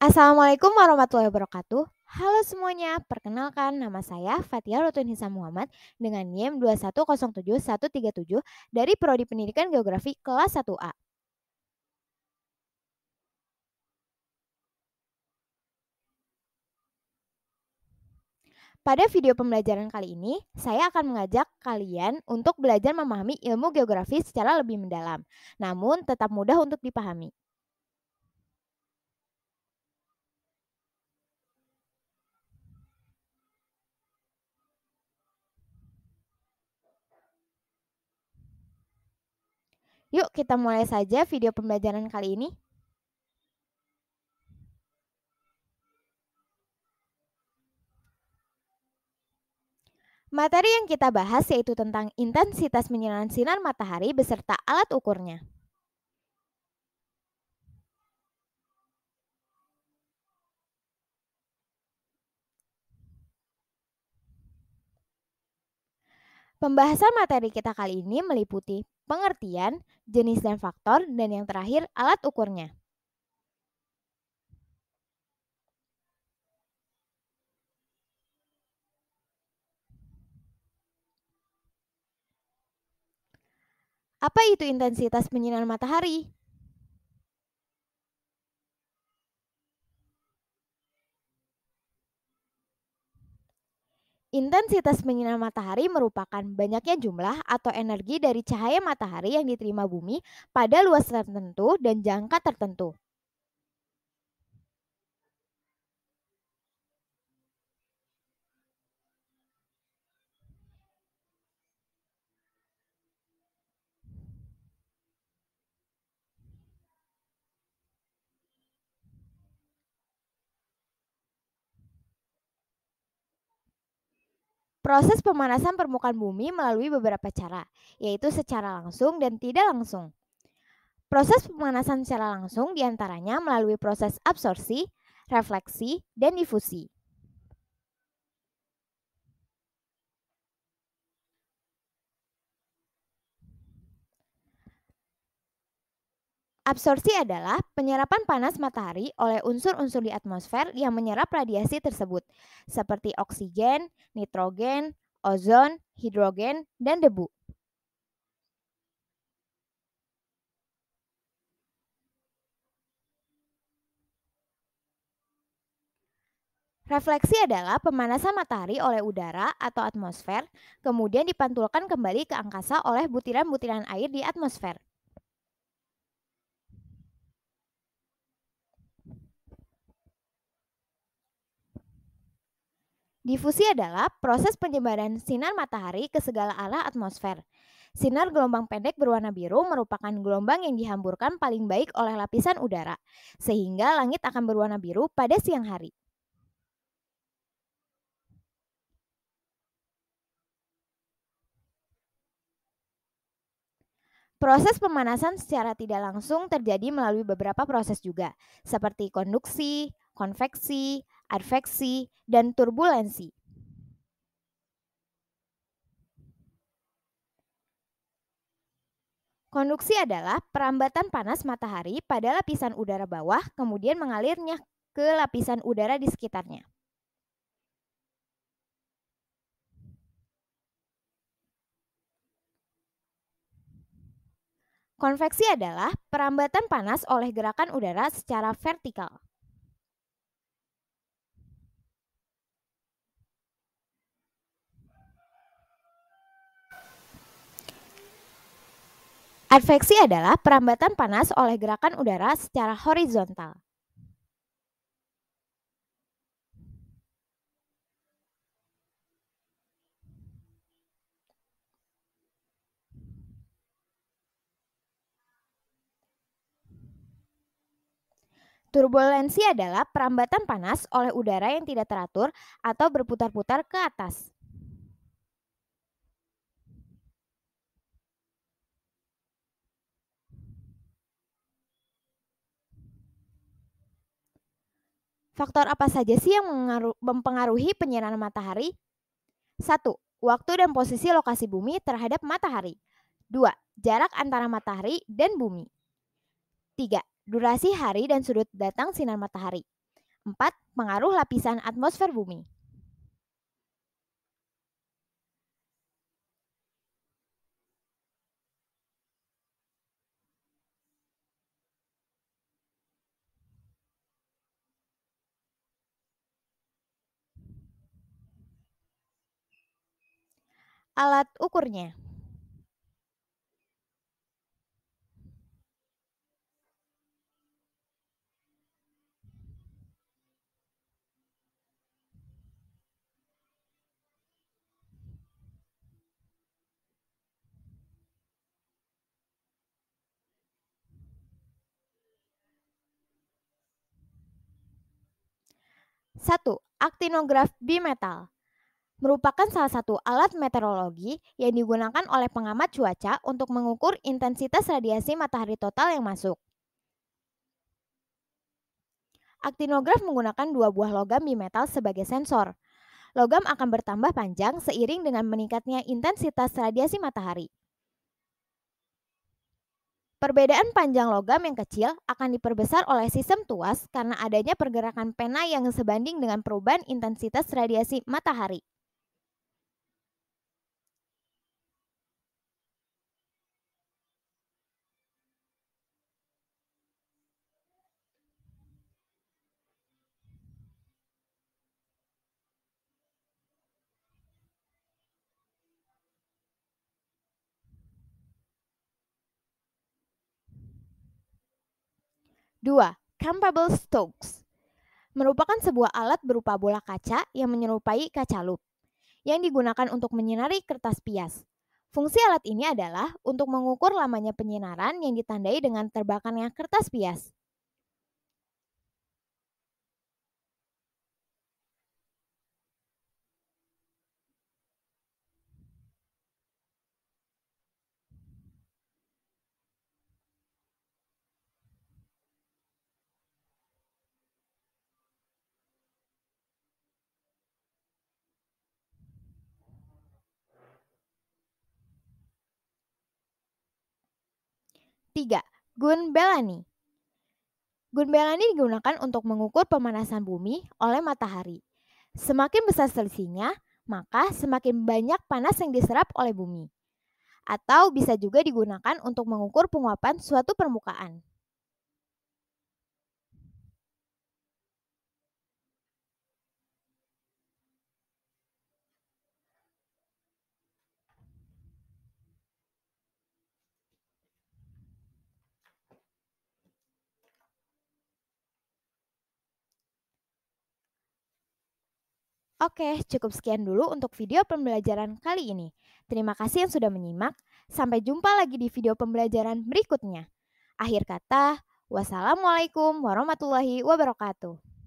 Assalamualaikum warahmatullahi wabarakatuh. Halo semuanya, perkenalkan nama saya Fatia Rutun Hisa Muhammad dengan NIM 2107137 dari Prodi Pendidikan Geografi kelas 1A. Pada video pembelajaran kali ini, saya akan mengajak kalian untuk belajar memahami ilmu geografi secara lebih mendalam, namun tetap mudah untuk dipahami. Yuk kita mulai saja video pembelajaran kali ini. Materi yang kita bahas yaitu tentang intensitas penyinaran sinar matahari beserta alat ukurnya. Pembahasan materi kita kali ini meliputi pengertian, jenis dan faktor, dan yang terakhir alat ukurnya. Apa itu intensitas penyinaran matahari? Intensitas menyinar matahari merupakan banyaknya jumlah atau energi dari cahaya matahari yang diterima bumi pada luas tertentu dan jangka tertentu. Proses pemanasan permukaan bumi melalui beberapa cara, yaitu secara langsung dan tidak langsung. Proses pemanasan secara langsung diantaranya melalui proses absorpsi, refleksi, dan difusi. Absorpsi adalah penyerapan panas matahari oleh unsur-unsur di atmosfer yang menyerap radiasi tersebut, seperti oksigen, nitrogen, ozon, hidrogen, dan debu. Refleksi adalah pemanasan matahari oleh udara atau atmosfer, kemudian dipantulkan kembali ke angkasa oleh butiran-butiran air di atmosfer. Difusi adalah proses penyebaran sinar matahari ke segala arah atmosfer. Sinar gelombang pendek berwarna biru merupakan gelombang yang dihamburkan paling baik oleh lapisan udara, sehingga langit akan berwarna biru pada siang hari. Proses pemanasan secara tidak langsung terjadi melalui beberapa proses juga, seperti konduksi, konveksi, adveksi, dan turbulensi. Konduksi adalah perambatan panas matahari pada lapisan udara bawah kemudian mengalirnya ke lapisan udara di sekitarnya. Konveksi adalah perambatan panas oleh gerakan udara secara vertikal. Adveksi adalah perambatan panas oleh gerakan udara secara horizontal. Turbulensi adalah perambatan panas oleh udara yang tidak teratur atau berputar-putar ke atas. Faktor apa saja sih yang mempengaruhi penyinaran matahari? 1. Waktu dan posisi lokasi bumi terhadap matahari. 2. Jarak antara matahari dan bumi. 3. Durasi hari dan sudut datang sinar matahari. 4. Pengaruh lapisan atmosfer bumi. alat ukurnya. Satu, Aktinograf bimetal merupakan salah satu alat meteorologi yang digunakan oleh pengamat cuaca untuk mengukur intensitas radiasi matahari total yang masuk. Aktinograf menggunakan dua buah logam bimetal sebagai sensor. Logam akan bertambah panjang seiring dengan meningkatnya intensitas radiasi matahari. Perbedaan panjang logam yang kecil akan diperbesar oleh sistem tuas karena adanya pergerakan pena yang sebanding dengan perubahan intensitas radiasi matahari. 2. Campbell Stokes merupakan sebuah alat berupa bola kaca yang menyerupai kaca lup yang digunakan untuk menyinari kertas pias. Fungsi alat ini adalah untuk mengukur lamanya penyinaran yang ditandai dengan terbakarnya kertas pias. Ketiga, Gun Bellani. Gun Bellani digunakan untuk mengukur pemanasan bumi oleh matahari. Semakin besar selisihnya, maka semakin banyak panas yang diserap oleh bumi. Atau bisa juga digunakan untuk mengukur penguapan suatu permukaan. Oke, cukup sekian dulu untuk video pembelajaran kali ini. Terima kasih yang sudah menyimak. Sampai jumpa lagi di video pembelajaran berikutnya. Akhir kata, wassalamualaikum warahmatullahi wabarakatuh.